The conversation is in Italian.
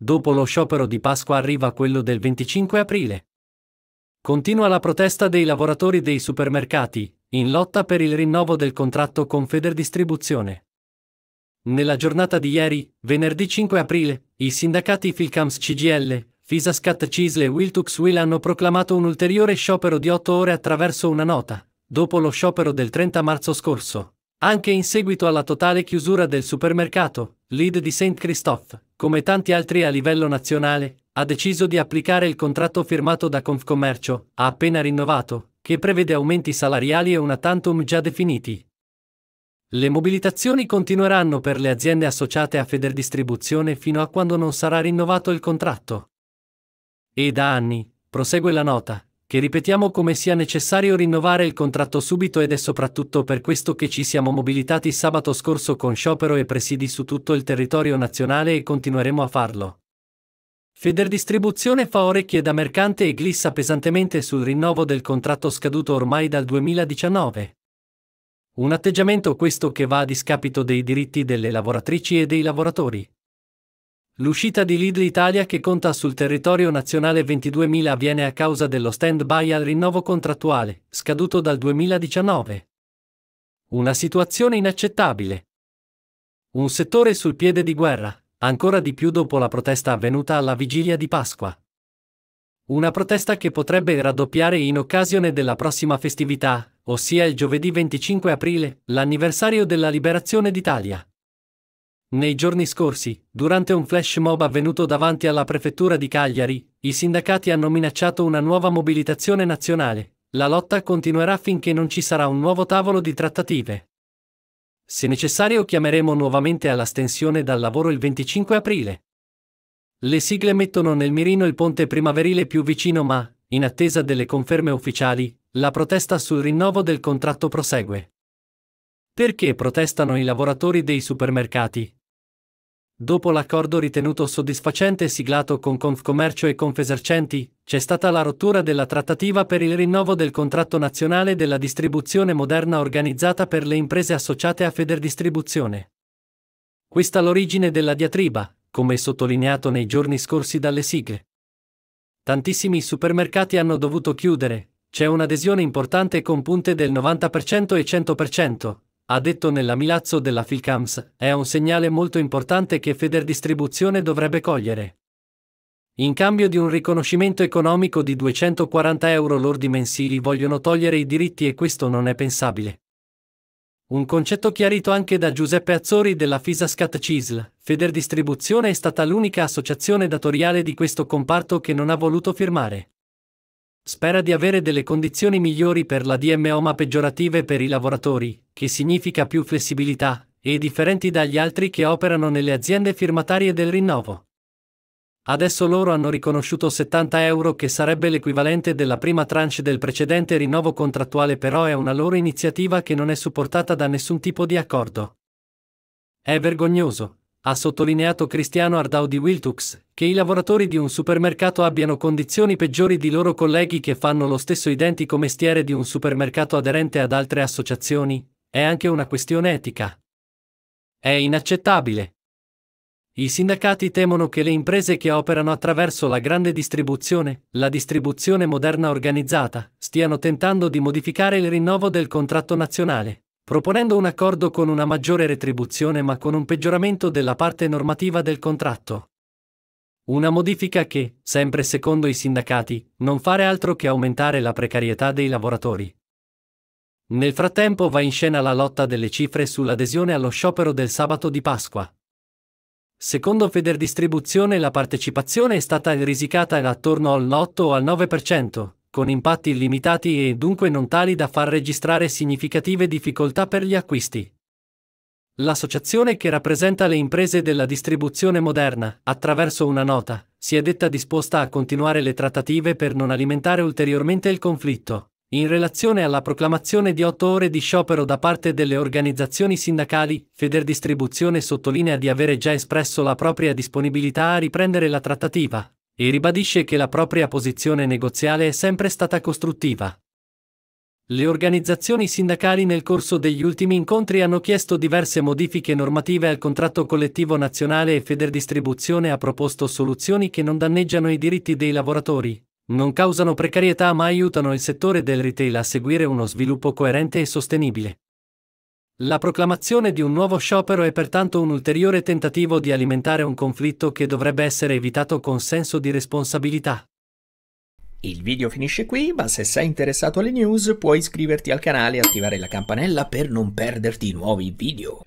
Dopo lo sciopero di Pasqua arriva quello del 25 aprile. Continua la protesta dei lavoratori dei supermercati, in lotta per il rinnovo del contratto con Federdistribuzione. Nella giornata di ieri, venerdì 5 aprile, i sindacati Filcams CGL, Fisascat Cisle e Wiltux Will hanno proclamato un ulteriore sciopero di 8 ore attraverso una nota, dopo lo sciopero del 30 marzo scorso. Anche in seguito alla totale chiusura del supermercato, lead di St. Christophe, come tanti altri a livello nazionale, ha deciso di applicare il contratto firmato da Confcommercio, ha appena rinnovato, che prevede aumenti salariali e una tantum già definiti. Le mobilitazioni continueranno per le aziende associate a Federdistribuzione fino a quando non sarà rinnovato il contratto. E da anni, prosegue la nota, che ripetiamo come sia necessario rinnovare il contratto subito ed è soprattutto per questo che ci siamo mobilitati sabato scorso con sciopero e presidi su tutto il territorio nazionale e continueremo a farlo. Federdistribuzione fa orecchie da mercante e glissa pesantemente sul rinnovo del contratto scaduto ormai dal 2019. Un atteggiamento questo che va a discapito dei diritti delle lavoratrici e dei lavoratori. L'uscita di Lidl Italia che conta sul territorio nazionale 22.000 avviene a causa dello stand-by al rinnovo contrattuale, scaduto dal 2019. Una situazione inaccettabile. Un settore sul piede di guerra, ancora di più dopo la protesta avvenuta alla vigilia di Pasqua. Una protesta che potrebbe raddoppiare in occasione della prossima festività, ossia il giovedì 25 aprile, l'anniversario della liberazione d'Italia. Nei giorni scorsi, durante un flash mob avvenuto davanti alla prefettura di Cagliari, i sindacati hanno minacciato una nuova mobilitazione nazionale. La lotta continuerà finché non ci sarà un nuovo tavolo di trattative. Se necessario chiameremo nuovamente alla stensione dal lavoro il 25 aprile. Le sigle mettono nel mirino il ponte primaverile più vicino ma, in attesa delle conferme ufficiali, la protesta sul rinnovo del contratto prosegue. Perché protestano i lavoratori dei supermercati, Dopo l'accordo ritenuto soddisfacente siglato con Confcommercio e Confesercenti, c'è stata la rottura della trattativa per il rinnovo del contratto nazionale della distribuzione moderna organizzata per le imprese associate a Federdistribuzione. Questa l'origine della diatriba, come sottolineato nei giorni scorsi dalle sigle. Tantissimi supermercati hanno dovuto chiudere, c'è un'adesione importante con punte del 90% e 100%, ha detto nella Milazzo della Filcams, è un segnale molto importante che Federdistribuzione dovrebbe cogliere. In cambio di un riconoscimento economico di 240 euro lordi mensili vogliono togliere i diritti e questo non è pensabile. Un concetto chiarito anche da Giuseppe Azzori della Fisascat CISL, Federdistribuzione è stata l'unica associazione datoriale di questo comparto che non ha voluto firmare. Spera di avere delle condizioni migliori per la DMO ma peggiorative per i lavoratori, che significa più flessibilità, e differenti dagli altri che operano nelle aziende firmatarie del rinnovo. Adesso loro hanno riconosciuto 70 euro che sarebbe l'equivalente della prima tranche del precedente rinnovo contrattuale però è una loro iniziativa che non è supportata da nessun tipo di accordo. È vergognoso, ha sottolineato Cristiano Ardau di Wiltux, che i lavoratori di un supermercato abbiano condizioni peggiori di loro colleghi che fanno lo stesso identico mestiere di un supermercato aderente ad altre associazioni, è anche una questione etica. È inaccettabile. I sindacati temono che le imprese che operano attraverso la grande distribuzione, la distribuzione moderna organizzata, stiano tentando di modificare il rinnovo del contratto nazionale proponendo un accordo con una maggiore retribuzione ma con un peggioramento della parte normativa del contratto. Una modifica che, sempre secondo i sindacati, non fare altro che aumentare la precarietà dei lavoratori. Nel frattempo va in scena la lotta delle cifre sull'adesione allo sciopero del sabato di Pasqua. Secondo Federdistribuzione la partecipazione è stata risicata attorno all'8 o al 9%, con impatti illimitati e dunque non tali da far registrare significative difficoltà per gli acquisti. L'associazione che rappresenta le imprese della distribuzione moderna, attraverso una nota, si è detta disposta a continuare le trattative per non alimentare ulteriormente il conflitto. In relazione alla proclamazione di otto ore di sciopero da parte delle organizzazioni sindacali, Federdistribuzione sottolinea di avere già espresso la propria disponibilità a riprendere la trattativa, e ribadisce che la propria posizione negoziale è sempre stata costruttiva. Le organizzazioni sindacali nel corso degli ultimi incontri hanno chiesto diverse modifiche normative al contratto collettivo nazionale e Federdistribuzione ha proposto soluzioni che non danneggiano i diritti dei lavoratori, non causano precarietà ma aiutano il settore del retail a seguire uno sviluppo coerente e sostenibile. La proclamazione di un nuovo sciopero è pertanto un ulteriore tentativo di alimentare un conflitto che dovrebbe essere evitato con senso di responsabilità. Il video finisce qui, ma se sei interessato alle news puoi iscriverti al canale e attivare la campanella per non perderti nuovi video.